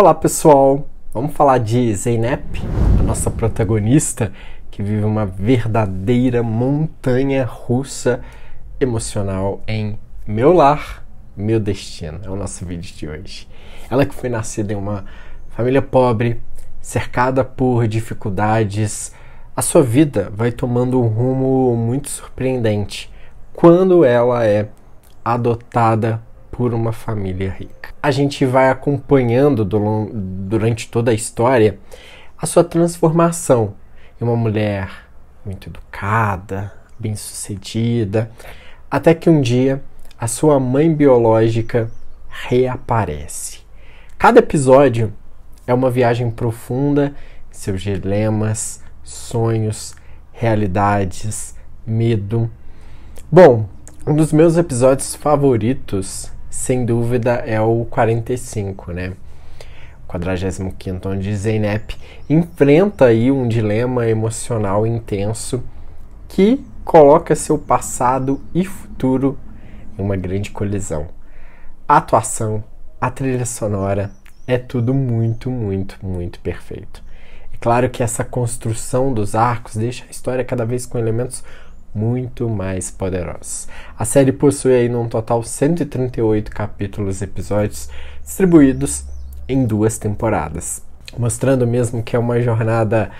Olá pessoal, vamos falar de Zeynep, a nossa protagonista que vive uma verdadeira montanha russa emocional em Meu Lar, Meu Destino. É o nosso vídeo de hoje. Ela que foi nascida em uma família pobre, cercada por dificuldades, a sua vida vai tomando um rumo muito surpreendente quando ela é adotada por uma família rica. A gente vai acompanhando do, durante toda a história a sua transformação em uma mulher muito educada, bem-sucedida, até que um dia a sua mãe biológica reaparece. Cada episódio é uma viagem profunda em seus dilemas, sonhos, realidades, medo. Bom, um dos meus episódios favoritos sem dúvida, é o 45, né? 45 onde Zeynep enfrenta aí um dilema emocional intenso que coloca seu passado e futuro em uma grande colisão. A atuação, a trilha sonora, é tudo muito, muito, muito perfeito. É claro que essa construção dos arcos deixa a história cada vez com elementos muito mais poderosos. A série possui aí num total 138 capítulos e episódios distribuídos em duas temporadas, mostrando mesmo que é uma jornada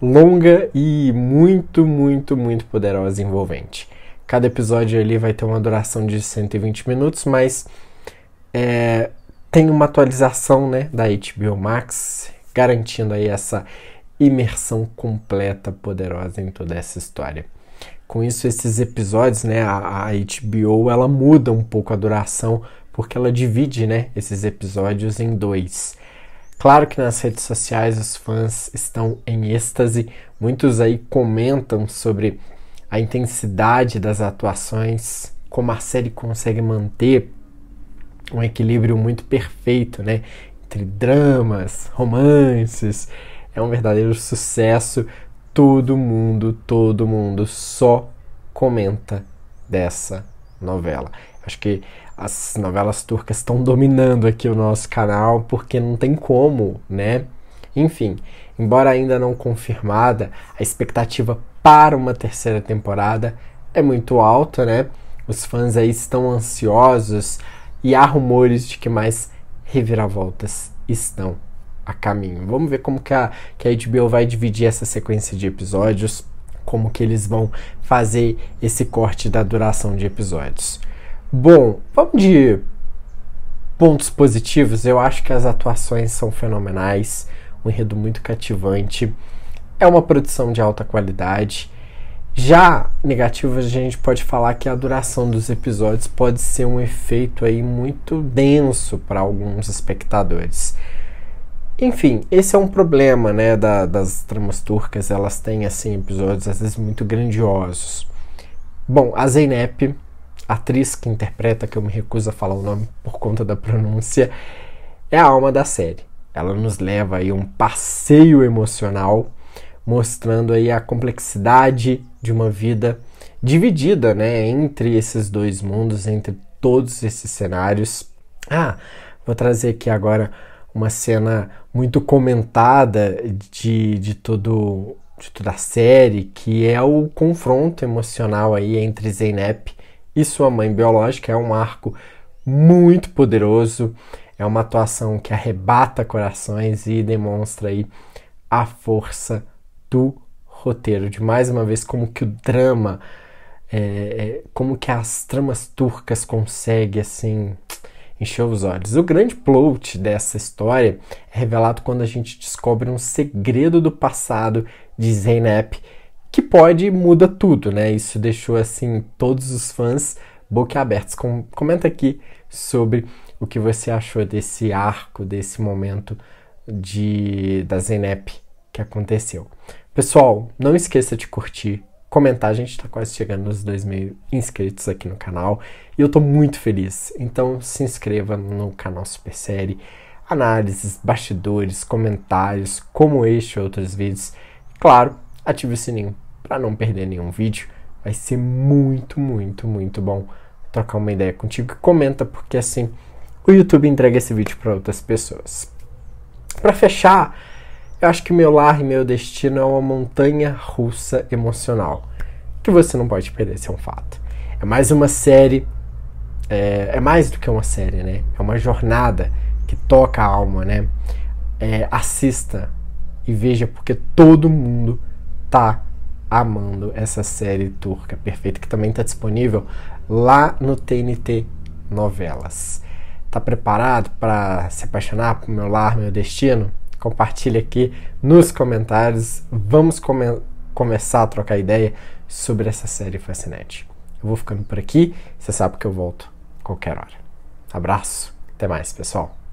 longa e muito, muito, muito poderosa e envolvente. Cada episódio ali vai ter uma duração de 120 minutos, mas é, tem uma atualização né, da HBO Max, garantindo aí essa imersão completa, poderosa em toda essa história com isso esses episódios, né, a, a HBO ela muda um pouco a duração porque ela divide, né, esses episódios em dois. Claro que nas redes sociais os fãs estão em êxtase, muitos aí comentam sobre a intensidade das atuações, como a série consegue manter um equilíbrio muito perfeito, né? Entre dramas, romances, é um verdadeiro sucesso todo mundo, todo mundo só comenta dessa novela. Acho que as novelas turcas estão dominando aqui o nosso canal porque não tem como, né? Enfim, embora ainda não confirmada, a expectativa para uma terceira temporada é muito alta, né? Os fãs aí estão ansiosos e há rumores de que mais reviravoltas estão a caminho. Vamos ver como que a, que a HBO vai dividir essa sequência de episódios, como que eles vão fazer esse corte da duração de episódios. Bom, vamos de pontos positivos. Eu acho que as atuações são fenomenais, um enredo muito cativante, é uma produção de alta qualidade. Já negativo, a gente pode falar que a duração dos episódios pode ser um efeito aí muito denso para alguns espectadores. Enfim, esse é um problema, né, da, das tramas turcas, elas têm, assim, episódios às vezes muito grandiosos. Bom, a Zeynep, atriz que interpreta, que eu me recuso a falar o nome por conta da pronúncia, é a alma da série. Ela nos leva aí um passeio emocional, mostrando aí a complexidade de uma vida dividida, né, entre esses dois mundos, entre todos esses cenários. Ah, vou trazer aqui agora uma cena muito comentada de, de, todo, de toda a série, que é o confronto emocional aí entre Zeynep e sua mãe biológica. É um arco muito poderoso, é uma atuação que arrebata corações e demonstra aí a força do roteiro. De mais uma vez, como que o drama, é, é como que as tramas turcas consegue assim encheu os olhos. O grande plot dessa história é revelado quando a gente descobre um segredo do passado de Zeynep que pode muda tudo, né? Isso deixou assim todos os fãs boquiabertos. Com, comenta aqui sobre o que você achou desse arco, desse momento de da Zeynep que aconteceu. Pessoal, não esqueça de curtir, comentar. A gente está quase chegando nos 2 mil inscritos aqui no canal e eu estou muito feliz. Então se inscreva no canal Super Série, análises, bastidores, comentários, como este e outros vídeos. Claro, ative o sininho para não perder nenhum vídeo. Vai ser muito, muito, muito bom trocar uma ideia contigo. Comenta, porque assim o YouTube entrega esse vídeo para outras pessoas. Para fechar, eu acho que meu lar e meu destino é uma montanha russa emocional, que você não pode perder, esse é um fato. É mais uma série, é, é mais do que uma série, né? É uma jornada que toca a alma, né? É, assista e veja porque todo mundo tá amando essa série turca perfeita que também está disponível lá no TNT Novelas. Tá preparado para se apaixonar por meu lar, meu destino? compartilhe aqui nos comentários. Vamos come começar a trocar ideia sobre essa série fascinante. Eu vou ficando por aqui, você sabe que eu volto qualquer hora. Abraço, até mais, pessoal.